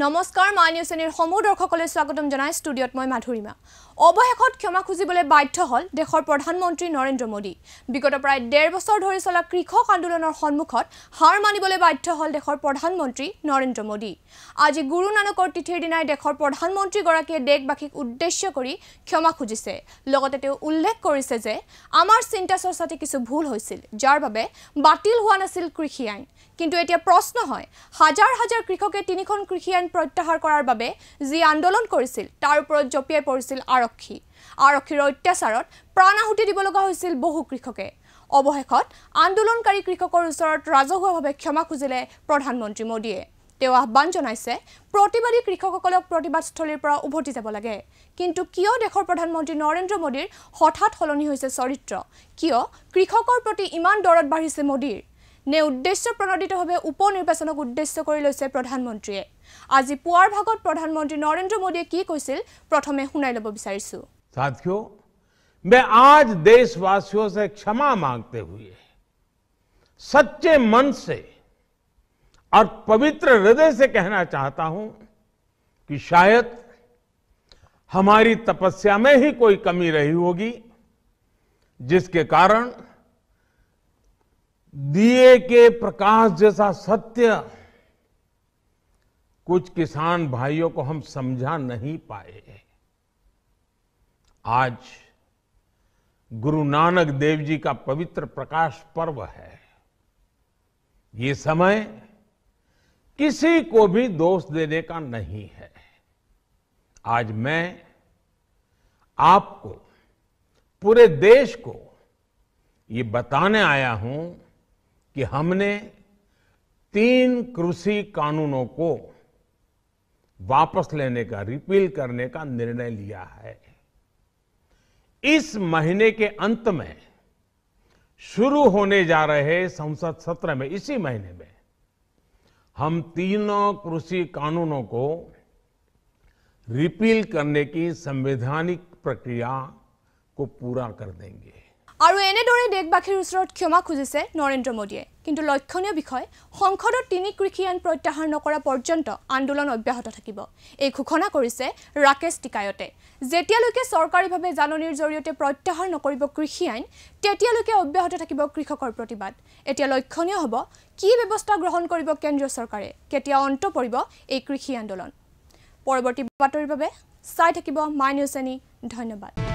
নমস্কাৰ মা নিউজ সমূহ দৰ্শকলৈ স্বাগতম জনাই ষ্টুডিঅ'ত মই মাধুৰীমা অৱশেষত ক্ষমা খুজিবলৈ বাধ্য হ'ল দেশৰ প্ৰধানমন্ত্ৰী নৰেন্দ্ৰ মোদী বিগত প্ৰায় ডেৰ বছৰ ধৰি চলা কৃষক আন্দোলনৰ সন্মুখত হাৰ মানিবলৈ বাধ্য হ'ল দেশৰ প্ৰধানমন্ত্ৰী নৰেন্দ্ৰ মোদী আজি গুৰু নানকৰ তিথিৰ দিনাই দেশৰ প্ৰধানমন্ত্ৰীগৰাকীয়ে দেশবাসীক উদ্দেশ্য কৰি ক্ষমা খুজিছে লগতে তেওঁ উল্লেখ কৰিছে যে আমাৰ চিন্তা চৰ্চাতে কিছু ভুল হৈছিল যাৰ বাবে বাতিল হোৱা নাছিল কৃষি আইন কিন্তু এতিয়া প্রশ্ন হয় হাজার হাজার কৃষকে তিনিখন কৃষি আইন প্রত্যাহার করার বাবে যি আন্দোলন করেছিল তার উপর জপিয়াই পড়েছিল আরক্ষী আরক্ষীর অত্যাচারত প্রাণাহুতি দিবলগা হয়েছিল বহু কৃষকে অবশেষত আন্দোলনকারী কৃষকৰ ওচৰত ৰাজহুৱাভাৱে ক্ষমা খুজিলে প্ৰধানমন্ত্ৰী মোদীয়ে তেওঁ আহ্বান জনাইছে প্ৰতিবাদী কৃষকসকলক প্ৰতিবাদস্থলীৰ পৰা উভতি যাব লাগে কিন্তু কিয় দেশৰ প্ৰধানমন্ত্ৰী নৰেন্দ্ৰ মোদীৰ হঠাৎ সলনি হৈছে চৰিত্ৰ কিয় কৃষকৰ প্ৰতি ইমান দৰত বাঢ়িছে মোদীৰ ने उद्देश्य প্রণোদিত হয়ে উপনির্বচনক উদ্দেশ্য করি লছে প্রধানমন্ত্রীয়ে আজি পুয়ার ভাগত প্রধানমন্ত্রী নরেন্দ্র মোদি কি কইছিল প্রথমে শুনাই লব বিচাৰিছো সাধيو মে আজ দেশবাসিও સે ক্ষমা মাংতে হুইয়ে সচে মন সে আর পবিত্র হৃদয়ে সে कहना चाहता हूं कि शायद हमारी तपस्या में ही कोई कमी रही होगी जिसके कारण दिए के प्रकाश जैसा सत्य कुछ किसान भाइयों को हम समझा नहीं पाए आज गुरु नानक देव जी का पवित्र प्रकाश पर्व है ये समय किसी को भी दोष देने का नहीं है आज मैं आपको पूरे देश को ये बताने आया हूं कि हमने तीन कृषि कानूनों को वापस लेने का रिपील करने का निर्णय लिया है इस महीने के अंत में शुरू होने जा रहे संसद सत्र में इसी महीने में हम तीनों कृषि कानूनों को रिपील करने की संवैधानिक प्रक्रिया को पूरा कर देंगे আৰু এনেদৰে দেশবাসীৰ ওচৰত ক্ষমা খুজিছে নৰেন্দ্ৰ মোদীয়ে কিন্তু লক্ষণীয় বিষয় সংসদত তিনি কৃষি আইন প্ৰত্যাহাৰ নকৰা পৰ্যন্ত আন্দোলন অব্যাহত থাকিব এই ঘোষণা কৰিছে ৰাকেশ টিকায়তে যেতিয়ালৈকে চৰকাৰীভাৱে জাননীৰ জৰিয়তে প্ৰত্যাহাৰ নকৰিব কৃষি আইন তেতিয়ালৈকে অব্যাহত থাকিব কৃষকৰ প্ৰতিবাদ এতিয়া লক্ষণীয় হ'ব কি ব্যৱস্থা গ্ৰহণ কৰিব কেন্দ্ৰীয় চৰকাৰে কেতিয়া অন্ত পৰিব এই কৃষি আন্দোলন পৰৱৰ্তী বাতৰিৰ বাবে চাই থাকিব মাই নিউজ এনি ধন্যবাদ